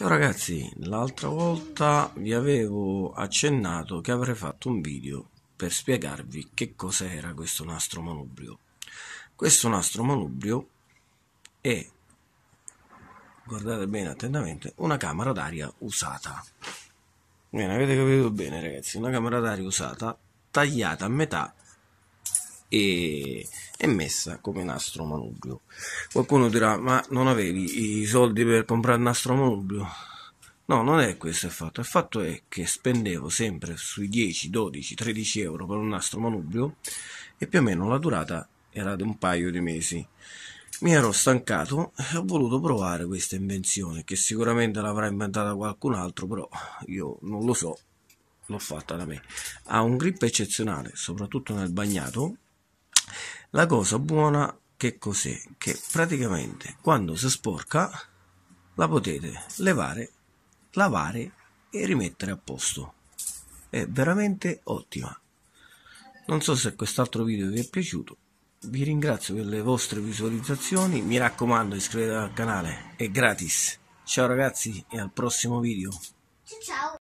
Ciao ragazzi, l'altra volta vi avevo accennato che avrei fatto un video per spiegarvi che cos'era questo nastro manubrio. Questo nastro manubrio è, guardate bene attentamente, una camera d'aria usata. Bene, avete capito bene ragazzi, una camera d'aria usata tagliata a metà e è messa come nastro manubrio. Qualcuno dirà: Ma non avevi i soldi per comprare il nastro manubrio? No, non è questo il fatto. Il fatto è che spendevo sempre sui 10, 12, 13 euro per un nastro manubrio e più o meno la durata era di un paio di mesi. Mi ero stancato e ho voluto provare questa invenzione, che sicuramente l'avrà inventata qualcun altro, però io non lo so, l'ho fatta da me. Ha un grip eccezionale, soprattutto nel bagnato, la cosa buona che cos'è? Che praticamente quando si sporca la potete levare, lavare e rimettere a posto. È veramente ottima. Non so se quest'altro video vi è piaciuto. Vi ringrazio per le vostre visualizzazioni. Mi raccomando iscrivetevi al canale, è gratis. Ciao ragazzi e al prossimo video. Ciao.